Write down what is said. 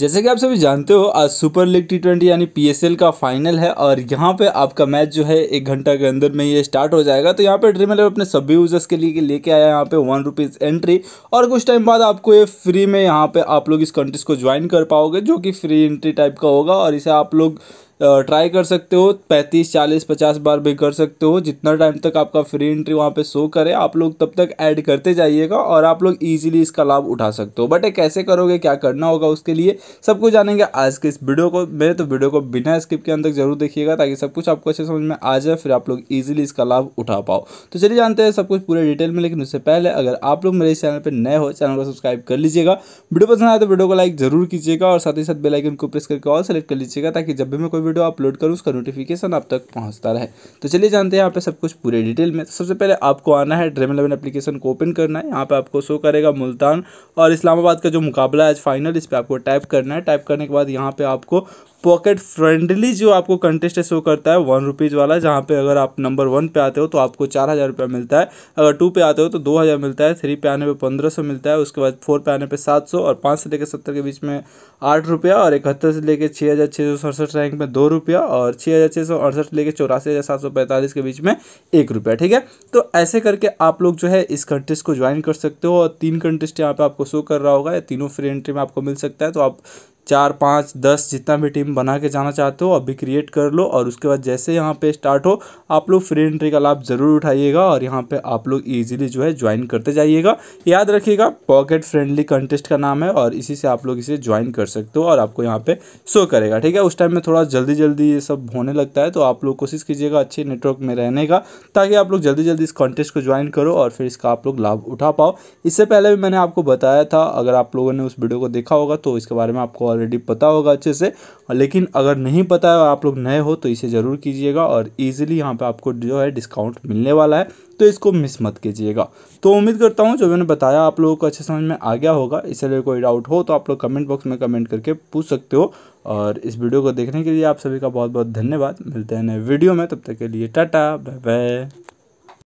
जैसे कि आप सभी जानते हो आज सुपर लीग टी ट्वेंटी यानी एल का फाइनल है और यहाँ पे आपका मैच जो है एक घंटा के अंदर में ये स्टार्ट हो जाएगा तो यहाँ पे ड्रीम इलेवन अपने सभी यूजर्स के लिए लेके आया यहाँ पे वन रुपीज़ एंट्री और कुछ टाइम बाद आपको ये फ्री में यहाँ पे आप लोग इस कंट्रीज़ को ज्वाइन कर पाओगे जो कि फ्री एंट्री टाइप का होगा और इसे आप लोग ट्राई कर सकते हो पैंतीस चालीस पचास बार भी कर सकते हो जितना टाइम तक आपका फ्री एंट्री वहाँ पे शो करे आप लोग तब तक ऐड करते जाइएगा और आप लोग ईजिली इसका लाभ उठा सकते हो बट ये कैसे करोगे क्या करना होगा उसके लिए सब कुछ जानेंगे आज के इस वीडियो को मेरे तो वीडियो को बिना स्किप के अंदर जरूर देखिएगा ताकि सब कुछ आपको अच्छे समझ में आ जाए फिर आप लोग ईजिली इसका लाभ उठा पाओ तो चलिए जानते हैं सब कुछ पूरे डिटेल में लेकिन उससे पहले अगर आप लोग मेरे चैनल पर नए हो चैनल को सब्सक्राइब कर लीजिएगा वीडियो पसंद आए तो वीडियो को लाइक जरूर कीजिएगा और साथ ही साथ बेलाइकन को प्रेस करके और सेलेक्ट कर लीजिएगा ताकि जब भी मैं कोई वीडियो अपलोड करूँ उसका नोटिफिकेशन आप तक पहुँचता रहे तो चलिए जानते हैं यहाँ पे सब कुछ पूरे डिटेल में तो सबसे पहले आपको आना है ड्रेम इलेवन एप्लीकेशन को ओपन करना है यहाँ पर आपको शो करेगा मुल्तान और इस्लामाबाद का जो मुकाबला है आज फाइनल इस पर आपको टाइप करना है टाइप करने के बाद यहाँ पर आपको पॉकेट फ्रेंडली जो आपको कंटेस्ट शो करता है वन रुपीज़ वाला जहाँ पे अगर आप नंबर वन पे आते हो तो आपको चार हज़ार रुपया मिलता है अगर टू पे आते हो तो दो हज़ार मिलता है थ्री पे आने पे पंद्रह सौ मिलता है उसके बाद फोर पे आने पे सात सौ और पाँच से लेकर सत्तर के बीच में आठ रुपया और इकहत्तर से लेकर छः हज़ार छः सौ सड़सठ रैंक में दो रुपया और छः हज़ार छः सौ अड़सठ लेकर चौरासी हज़ार सात सौ पैंतालीस के बीच में एक रुपया ठीक है तो ऐसे करके आप लोग जो है इस कंटेस्ट को ज्वाइन कर सकते हो और तीन कंटेस्ट यहाँ पर आपको शो कर रहा होगा या तीनों फ्री एंट्री में आपको मिल सकता है तो आप चार पाँच दस जितना भी टीम बना के जाना चाहते हो अभी क्रिएट कर लो और उसके बाद जैसे यहाँ पे स्टार्ट हो आप लोग फ्री एंट्री का लाभ ज़रूर उठाइएगा और यहाँ पे आप लोग इजीली जो है ज्वाइन करते जाइएगा याद रखिएगा पॉकेट फ्रेंडली कंटेस्ट का नाम है और इसी से आप लोग इसे ज्वाइन कर सकते हो और आपको यहाँ पर शो करेगा ठीक है उस टाइम में थोड़ा जल्दी जल्दी ये सब होने लगता है तो आप लोग कोशिश कीजिएगा अच्छे नेटवर्क में रहने का ताकि आप लोग जल्दी जल्दी इस कॉन्टेस्ट को ज्वाइन करो और फिर इसका आप लोग लाभ उठा पाओ इससे पहले भी मैंने आपको बताया था अगर आप लोगों ने उस वीडियो को देखा होगा तो इसके बारे में आपको ऑलरेडी पता होगा अच्छे से लेकिन अगर नहीं पता है आप लोग नए हो तो इसे ज़रूर कीजिएगा और ईजिली यहाँ पर आपको जो है डिस्काउंट मिलने वाला है तो इसको मिस मत कीजिएगा तो उम्मीद करता हूँ जो मैंने बताया आप लोगों को अच्छे समझ में आ गया होगा इसलिए कोई डाउट हो तो आप लोग कमेंट बॉक्स में कमेंट करके पूछ सकते हो और इस वीडियो को देखने के लिए आप सभी का बहुत बहुत धन्यवाद मिलते हैं नए वीडियो में तब तक के लिए टाटा बाय बाय